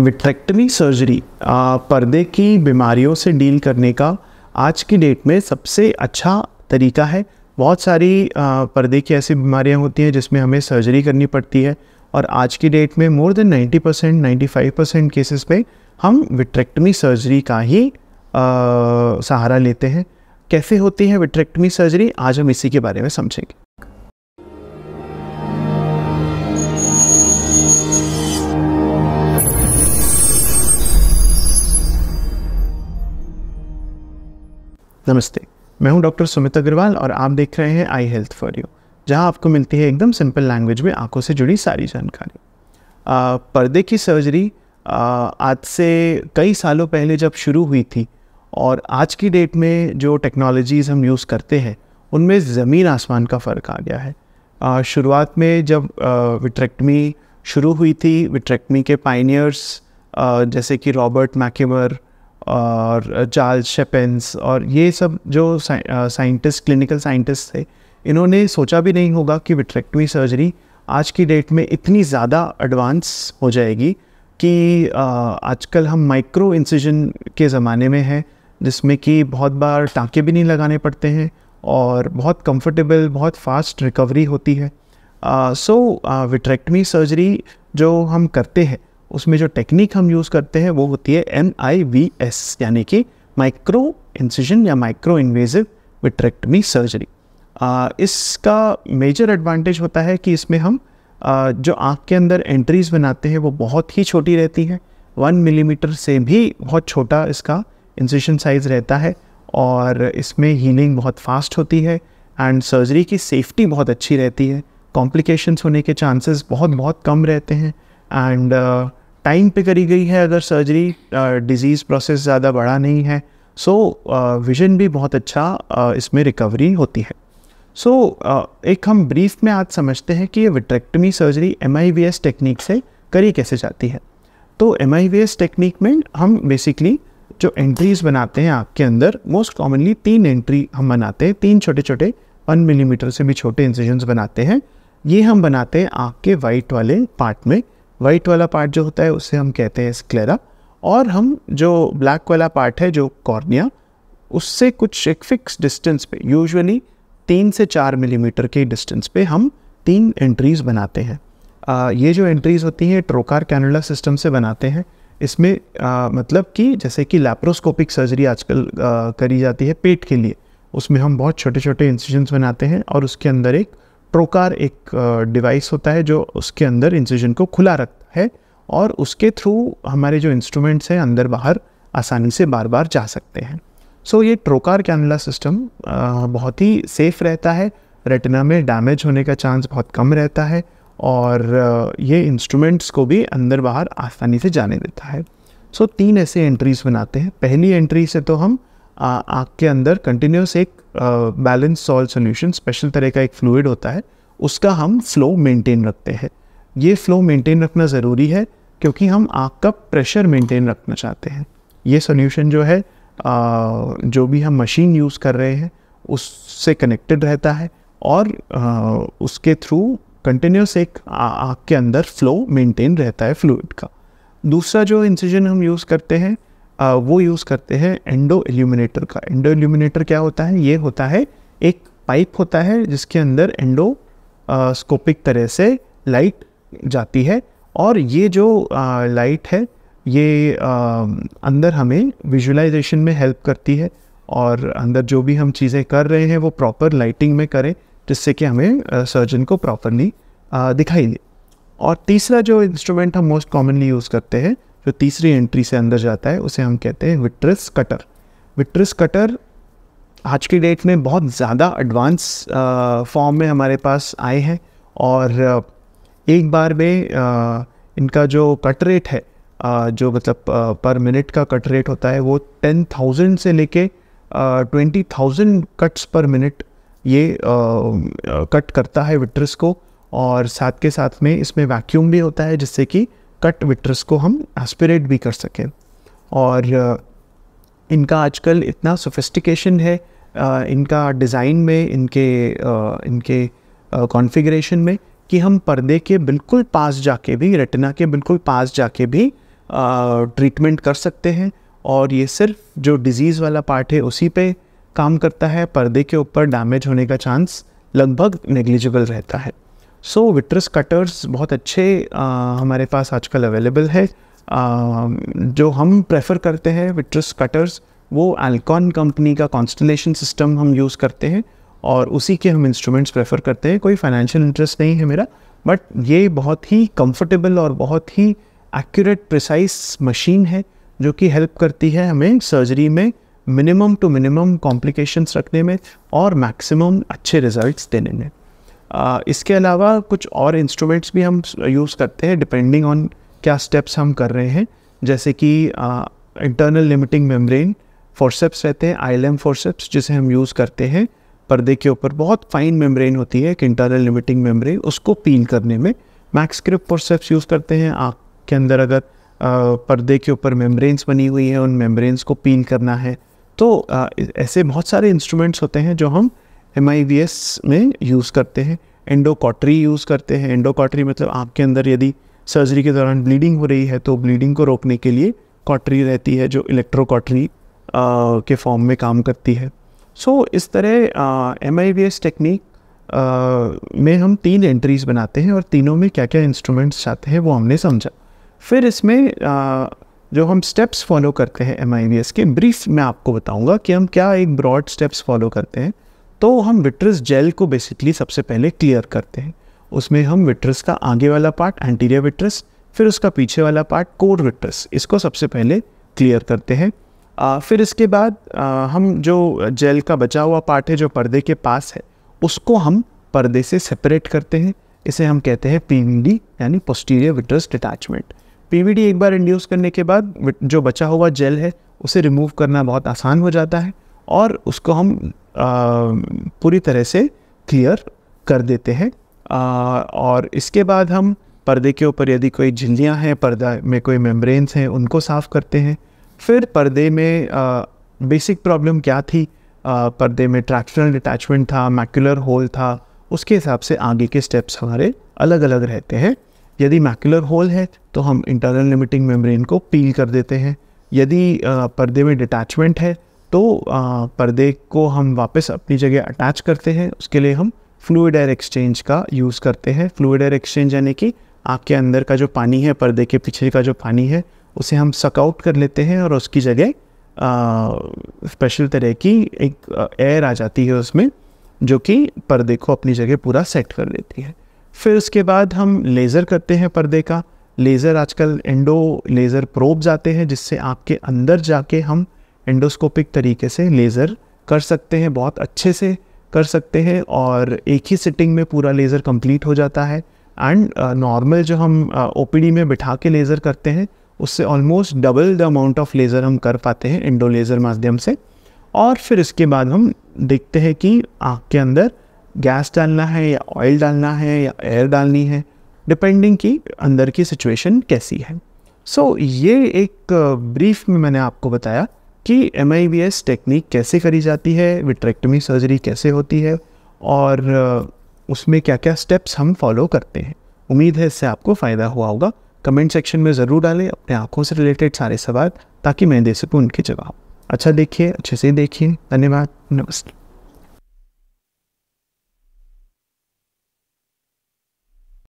vitrectomy surgery पर्दे की बीमारियों से डील करने का आज की डेट में सबसे अच्छा तरीका है बहुत सारी आ, पर्दे की ऐसी बीमारियां होती हैं जिसमें हमें सर्जरी करनी पड़ती है और आज की डेट में more than 90 percent ninety percent cases पे हम विट्रेक्टमी सर्जरी का ही आ, सहारा लेते हैं कैसे होती है विट्रेक्टमी सर्जरी आज हम इसी के बारे में समझेंगे नमस्ते मैं हूं डॉक्टर सुमित अग्रवाल और आप देख रहे हैं आई हेल्थ फॉर यू जहां आपको मिलती है एकदम सिंपल लैंग्वेज में आंखों से जुड़ी सारी जानकारी पर्दे की सर्जरी आ, आज से कई सालों पहले जब शुरू हुई थी और आज की डेट में जो टेक्नोलॉजीज़ हम यूज़ करते हैं उनमें ज़मीन आसमान का फ़र्क आ गया है शुरुआत में जब विट्रेक्टमी शुरू हुई थी विट्रेक्टमी के पाइनियर्स जैसे कि रॉबर्ट मैकेमर और चार्ल्स शेपेंस और ये सब जो साइंटिस्ट क्लिनिकल साइंटिस्ट थे इन्होंने सोचा भी नहीं होगा कि विट्रेक्टवी सर्जरी आज की डेट में इतनी ज़्यादा एडवांस हो जाएगी कि आजकल हम माइक्रो इंसिजन के ज़माने में हैं जिसमें कि बहुत बार टाँके भी नहीं लगाने पड़ते हैं और बहुत कंफर्टेबल बहुत फास्ट रिकवरी होती है सो विट्रेक्टमी सर्जरी जो हम करते हैं उसमें जो टेक्निक हम यूज़ करते हैं वो होती है एम आई वी एस यानी कि माइक्रो इंसिजन या माइक्रो इन्वेजिव विट्रेक्टमी सर्जरी इसका मेजर एडवांटेज होता है कि इसमें हम आ, जो आँख के अंदर एंट्रीज बनाते हैं वो बहुत ही छोटी रहती हैं वन मिलीमीटर से भी बहुत छोटा इसका इंसिशन साइज़ रहता है और इसमें हीलिंग बहुत फास्ट होती है एंड सर्जरी की सेफ्टी बहुत अच्छी रहती है कॉम्प्लिकेशंस होने के चांसेस बहुत बहुत कम रहते हैं एंड uh, टाइम पे करी गई है अगर सर्जरी डिज़ीज़ प्रोसेस ज़्यादा बड़ा नहीं है सो विजन भी बहुत अच्छा इसमें रिकवरी होती है सो so, एक हम ब्रीफ में आज समझते हैं कि ये विट्रेक्टमी सर्जरी एम टेक्निक से करी कैसे जाती है तो एम टेक्निक में हम बेसिकली जो एंट्रीज बनाते हैं आपके अंदर मोस्ट कॉमनली तीन एंट्री हम बनाते हैं तीन छोटे छोटे वन मिलीमीटर से भी छोटे इंसिजन्स बनाते हैं ये हम बनाते हैं आपके वाइट वाले पार्ट में वाइट वाला पार्ट जो होता है उसे हम कहते हैं स्क्लेरा और हम जो ब्लैक वाला पार्ट है जो कॉर्निया उससे कुछ एक फिक्स डिस्टेंस पे यूजुअली तीन से चार मिलीमीटर के डिस्टेंस पे हम तीन एंट्रीज बनाते हैं आ, ये जो एंट्रीज होती हैं ट्रोकार कैनुला सिस्टम से बनाते हैं इसमें आ, मतलब कि जैसे कि लैप्रोस्कोपिक सर्जरी आजकल करी जाती है पेट के लिए उसमें हम बहुत छोटे छोटे इंसिजन्स बनाते हैं और उसके अंदर एक प्रोकार एक डिवाइस होता है जो उसके अंदर इंसिजन को खुला रखता है और उसके थ्रू हमारे जो इंस्ट्रूमेंट्स हैं अंदर बाहर आसानी से बार बार जा सकते हैं सो so, ये ट्रोकार कैनला सिस्टम बहुत ही सेफ़ रहता है रेटिना में डैमेज होने का चांस बहुत कम रहता है और ये इंस्ट्रूमेंट्स को भी अंदर बाहर आसानी से जाने देता है सो so, तीन ऐसे एंट्रीज़ बनाते हैं पहली एंट्री से तो हम आँख के अंदर कंटिन्यूस एक बैलेंस सॉल्ट सोल्यूशन स्पेशल तरह का एक फ्लूड होता है उसका हम फ्लो मेंटेन रखते हैं ये फ्लो मेंटेन रखना ज़रूरी है क्योंकि हम आँख का प्रेशर मेंटेन रखना चाहते हैं ये सोल्यूशन जो है आ, जो भी हम मशीन यूज़ कर रहे हैं उससे कनेक्टेड रहता है और आ, उसके थ्रू कंटिन्यूस एक आँख के अंदर फ्लो मेंटेन रहता है फ्लूड का दूसरा जो इंसिजन हम यूज़ करते हैं आ, वो यूज़ करते हैं एंडो एल्यूमिनेटर का एंडो एल्यूमिनेटर क्या होता है ये होता है एक पाइप होता है जिसके अंदर एंडो स्कोपिक तरह से लाइट जाती है और ये जो आ, लाइट है ये आ, अंदर हमें विजुलाइजेशन में हेल्प करती है और अंदर जो भी हम चीज़ें कर रहे हैं वो प्रॉपर लाइटिंग में करें जिससे कि हमें सर्जन को प्रॉपरली दिखाई दे और तीसरा जो इंस्ट्रूमेंट हम मोस्ट कॉमनली यूज़ करते हैं जो तीसरी एंट्री से अंदर जाता है उसे हम कहते हैं विट्रस कटर विट्रस कटर आज की डेट में बहुत ज़्यादा एडवांस फॉर्म में हमारे पास आए हैं और एक बार में इनका जो कट रेट है आ, जो मतलब पर मिनट का कट रेट होता है वो टेन थाउजेंड से लेके twenty thousand cuts per minute ये कट करता है विट्रस को और साथ के साथ में इसमें वैक्यूम भी होता है जिससे कि कट विट्रस को हम एस्पिरेट भी कर सकें और इनका आजकल इतना सोफिस्टिकेशन है इनका डिज़ाइन में इनके इनके कॉन्फ़िगरेशन में कि हम पर्दे के बिल्कुल पास जाके भी रेटिना के बिल्कुल पास जाके भी ट्रीटमेंट कर सकते हैं और ये सिर्फ जो डिज़ीज़ वाला पार्ट है उसी पे काम करता है पर्दे के ऊपर डैमेज होने का चांस लगभग नेग्लिजिबल रहता है सो विट्रस कटर्स बहुत अच्छे आ, हमारे पास आजकल अवेलेबल है आ, जो हम प्रेफर करते हैं विट्रस कटर्स वो एल्कॉन कंपनी का कॉन्स्टलेशन सिस्टम हम यूज़ करते हैं और उसी के हम इंस्ट्रूमेंट्स प्रेफर करते हैं कोई फाइनेंशियल इंटरेस्ट नहीं है मेरा बट ये बहुत ही कंफर्टेबल और बहुत ही एक्यूरेट प्रिसाइस मशीन है जो कि हेल्प करती है हमें सर्जरी में मिनिमम टू मिनिमम कॉम्प्लिकेशंस रखने में और मैक्सिमम अच्छे रिजल्ट्स देने में इसके अलावा कुछ और इंस्ट्रूमेंट्स भी हम यूज़ करते हैं डिपेंडिंग ऑन क्या स्टेप्स हम कर रहे हैं जैसे कि इंटरनल लिमिटिंग मेम्ब्रेन फोर्सेप्स रहते हैं आई एल जिसे हम यूज़ करते हैं पर्दे के ऊपर बहुत फाइन मेम्ब्रेन होती है एक इंटरनल लिमिटिंग मेम्ब्रेन उसको पील करने में मैक्सक्रिप फोरसेप्स यूज़ करते हैं आँख के अंदर अगर पर्दे के ऊपर मेम्ब्रेन्स बनी हुई है उन मेम्ब्रेन्स को पील करना है तो ऐसे बहुत सारे इंस्ट्रूमेंट्स होते हैं जो हम एम में यूज़ करते हैं एंडोकॉटरी यूज़ करते हैं एंडोकॉटरी मतलब आपके अंदर यदि सर्जरी के दौरान ब्लीडिंग हो रही है तो ब्लीडिंग को रोकने के लिए कॉटरी रहती है जो इलेक्ट्रोकॉटरी के फॉर्म में काम करती है सो so, इस तरह M I V S technique में हम तीन एंट्रीज बनाते हैं और तीनों में क्या क्या इंस्ट्रूमेंट्स चाहते हैं वो हमने समझा फिर इसमें uh, जो हम स्टेप्स फॉलो करते हैं एम आई वी एस के ब्रीफ मैं आपको बताऊंगा कि हम क्या एक ब्रॉड स्टेप्स फॉलो करते हैं तो हम विट्रस जेल को बेसिकली सबसे पहले क्लियर करते हैं उसमें हम विट्रस का आगे वाला पार्ट एंटीरियर विट्रस फिर उसका पीछे वाला पार्ट कोर विट्रस इसको सबसे पहले क्लियर करते हैं आ, फिर इसके बाद आ, हम जो जेल का बचा हुआ पार्ट है जो पर्दे के पास है उसको हम पर्दे से सेपरेट करते हैं इसे हम कहते हैं पी यानी पोस्टीरियर विट्रस डिटैचमेंट पी एक बार इंड्यूस करने के बाद जो बचा हुआ जेल है उसे रिमूव करना बहुत आसान हो जाता है और उसको हम पूरी तरह से क्लियर कर देते हैं और इसके बाद हम पर्दे के ऊपर यदि कोई झिल्लियाँ हैं पर्दा में कोई मेम्ब्रेन्स हैं उनको साफ़ करते हैं फिर पर्दे में बेसिक प्रॉब्लम क्या थी आ, पर्दे में ट्रैक्शनल डिटैचमेंट था मैकुलर होल था उसके हिसाब से आगे के स्टेप्स हमारे अलग अलग रहते हैं यदि मैकुलर होल है तो हम इंटरनल लिमिटिंग मेम्ब्रेन को पील कर देते हैं यदि पर्दे में डिटैचमेंट है तो आ, पर्दे को हम वापस अपनी जगह अटैच करते हैं उसके लिए हम फ्लूड एयर एक्सचेंज का यूज़ करते हैं फ्लूड एयर एक्सचेंज यानी कि आपके अंदर का जो पानी है पर्दे के पीछे का जो पानी है उसे हम सकआउट कर लेते हैं और उसकी जगह स्पेशल तरह की एक एयर आ जाती है उसमें जो कि पर्दे को अपनी जगह पूरा सेट कर लेती है फिर उसके बाद हम लेज़र करते हैं पर्दे का लेज़र आजकल एंडो लेज़र प्रोब्स आते हैं जिससे आपके अंदर जाके हम एंडोस्कोपिक तरीके से लेज़र कर सकते हैं बहुत अच्छे से कर सकते हैं और एक ही सिटिंग में पूरा लेज़र कंप्लीट हो जाता है एंड नॉर्मल uh, जो हम ओ uh, में बिठा के लेज़र करते हैं उससे almost double the amount of laser हम कर पाते हैं इंडो लेज़र माध्यम से और फिर इसके बाद हम देखते हैं कि आँख के अंदर गैस डालना है या ऑयल डालना है या एयर डालनी है डिपेंडिंग कि अंदर की सिचुएशन कैसी है सो so, ये एक ब्रीफ uh, में मैंने आपको बताया कि एम टेक्निक कैसे करी जाती है विट्रेक्टमी सर्जरी कैसे होती है और उसमें क्या क्या स्टेप्स हम फॉलो करते हैं उम्मीद है इससे आपको फ़ायदा हुआ होगा कमेंट सेक्शन में ज़रूर डालें अपने आँखों से रिलेटेड सारे सवाल ताकि मैं दे सकूँ उनके जवाब अच्छा देखिए अच्छे से देखिए धन्यवाद नमस्ते